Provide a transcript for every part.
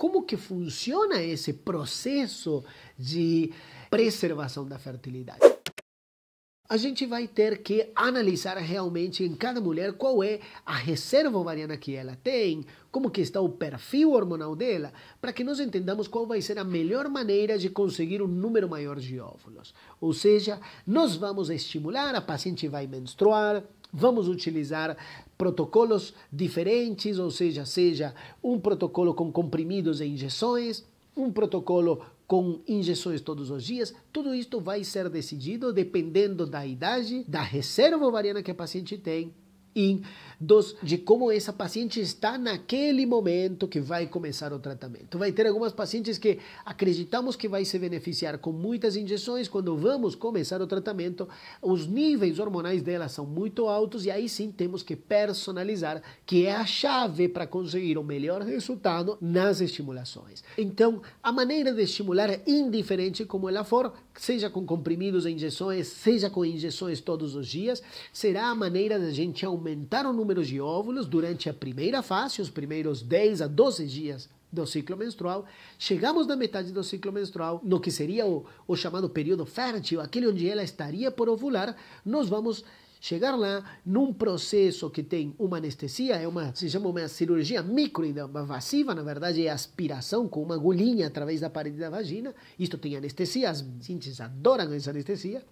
Como que funciona esse processo de preservação da fertilidade? A gente vai ter que analisar realmente em cada mulher qual é a reserva ovariana que ela tem, como que está o perfil hormonal dela, para que nós entendamos qual vai ser a melhor maneira de conseguir um número maior de óvulos. Ou seja, nós vamos estimular, a paciente vai menstruar, Vamos utilizar protocolos diferentes, ou seja, seja um protocolo com comprimidos e injeções, um protocolo com injeções todos os dias, tudo isto vai ser decidido dependendo da idade, da reserva ovariana que a paciente tem e dos, de como essa paciente está naquele momento que vai começar o tratamento. Vai ter algumas pacientes que acreditamos que vai se beneficiar com muitas injeções, quando vamos começar o tratamento, os níveis hormonais dela são muito altos e aí sim temos que personalizar, que é a chave para conseguir o melhor resultado nas estimulações. Então, a maneira de estimular é indiferente como ela for, seja com comprimidos e injeções, seja com injeções todos os dias, será a maneira da gente aumentar o número de óvulos durante a primeira fase, os primeiros 10 a 12 dias do ciclo menstrual. Chegamos na metade do ciclo menstrual, no que seria o, o chamado período fértil, aquele onde ela estaria por ovular, nós vamos Chegar lá num processo que tem uma anestesia, é uma, se chama uma cirurgia microinvasiva, então, na verdade é aspiração com uma agulhinha através da parede da vagina. Isto tem anestesia, as pacientes adoram essa anestesia.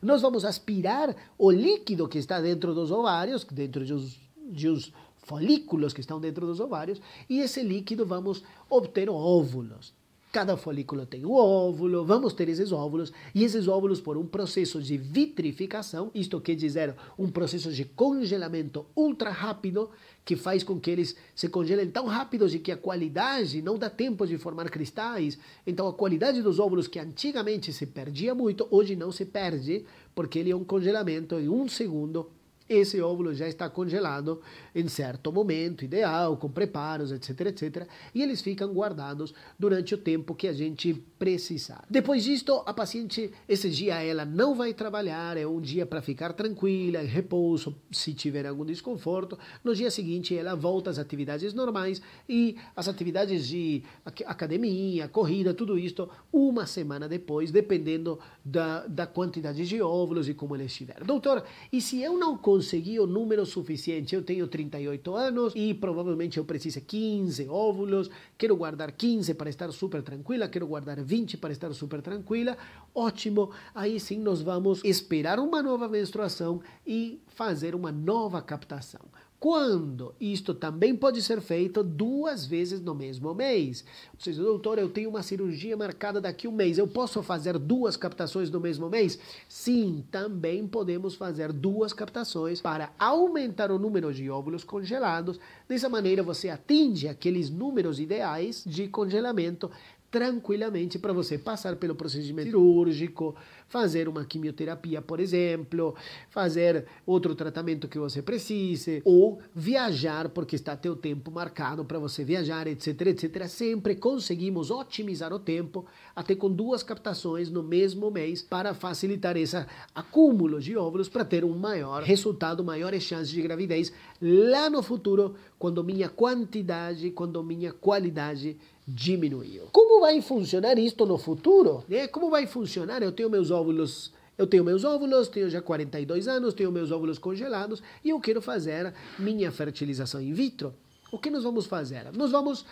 Nós vamos aspirar o líquido que está dentro dos ovários, dentro de uns, de uns folículos que estão dentro dos ovários, e esse líquido vamos obter óvulos. Cada folículo tem o óvulo, vamos ter esses óvulos, e esses óvulos, por um processo de vitrificação, isto quer dizer, um processo de congelamento ultra rápido, que faz com que eles se congelem tão rápido de que a qualidade não dá tempo de formar cristais. Então, a qualidade dos óvulos, que antigamente se perdia muito, hoje não se perde, porque ele é um congelamento em um segundo esse óvulo já está congelado em certo momento ideal, com preparos, etc, etc, e eles ficam guardados durante o tempo que a gente precisar. Depois disto, a paciente, esse dia ela não vai trabalhar, é um dia para ficar tranquila, em repouso, se tiver algum desconforto. No dia seguinte, ela volta às atividades normais e as atividades de academia, corrida, tudo isto, uma semana depois, dependendo da, da quantidade de óvulos e como ele estiver. Doutor, e se eu não consegui o número suficiente. Eu tenho 38 anos e provavelmente eu precise 15 óvulos, quero guardar 15 para estar super tranquila, quero guardar 20 para estar super tranquila. Ótimo, aí sim nós vamos esperar uma nova menstruação e fazer uma nova captação quando isto também pode ser feito duas vezes no mesmo mês. Ou seja, doutor, eu tenho uma cirurgia marcada daqui a um mês, eu posso fazer duas captações no mesmo mês? Sim, também podemos fazer duas captações para aumentar o número de óvulos congelados. Dessa maneira, você atinge aqueles números ideais de congelamento tranquilamente para você passar pelo procedimento cirúrgico, fazer uma quimioterapia, por exemplo, fazer outro tratamento que você precise, ou viajar porque está teu tempo marcado para você viajar, etc, etc. Sempre conseguimos otimizar o tempo, até com duas captações no mesmo mês, para facilitar esse acúmulo de óvulos para ter um maior resultado, maiores chances de gravidez lá no futuro, quando minha quantidade, quando minha qualidade diminuiu. Como vai funcionar isto no futuro? Né? Como vai funcionar? Eu tenho meus óvulos eu tenho meus óvulos, tenho já 42 anos, tenho meus óvulos congelados e eu quero fazer minha fertilização in vitro. O que nós vamos fazer? Nós vamos.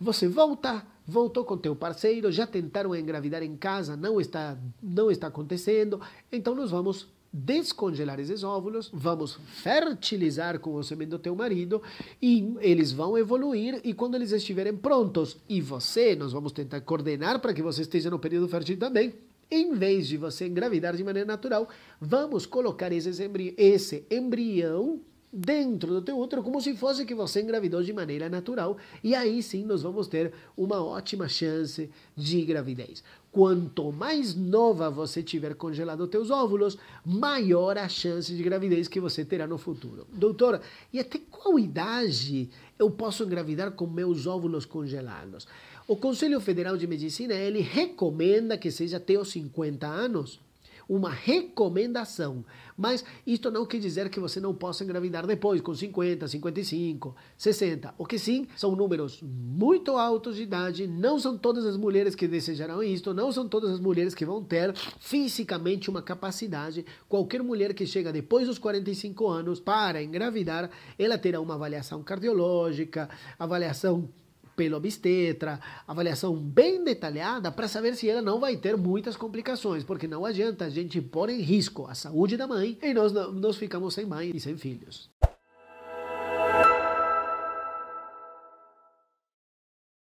Você volta, voltou com teu parceiro, já tentaram engravidar em casa, não está, não está acontecendo. Então nós vamos descongelar esses óvulos, vamos fertilizar com o sêmen do teu marido e eles vão evoluir e quando eles estiverem prontos e você, nós vamos tentar coordenar para que você esteja no período fértil também. Em vez de você engravidar de maneira natural, vamos colocar esse embrião dentro do teu útero, como se fosse que você engravidou de maneira natural, e aí sim nós vamos ter uma ótima chance de gravidez. Quanto mais nova você tiver congelado teus óvulos, maior a chance de gravidez que você terá no futuro. Doutora, e até qual idade eu posso engravidar com meus óvulos congelados? O Conselho Federal de Medicina, ele recomenda que seja até os 50 anos uma recomendação. Mas isto não quer dizer que você não possa engravidar depois, com 50, 55, 60. O que sim, são números muito altos de idade, não são todas as mulheres que desejarão isto, não são todas as mulheres que vão ter fisicamente uma capacidade. Qualquer mulher que chega depois dos 45 anos para engravidar, ela terá uma avaliação cardiológica, avaliação pelo obstetra, avaliação bem detalhada para saber se ela não vai ter muitas complicações, porque não adianta a gente pôr em risco a saúde da mãe e nós, nós ficamos sem mãe e sem filhos.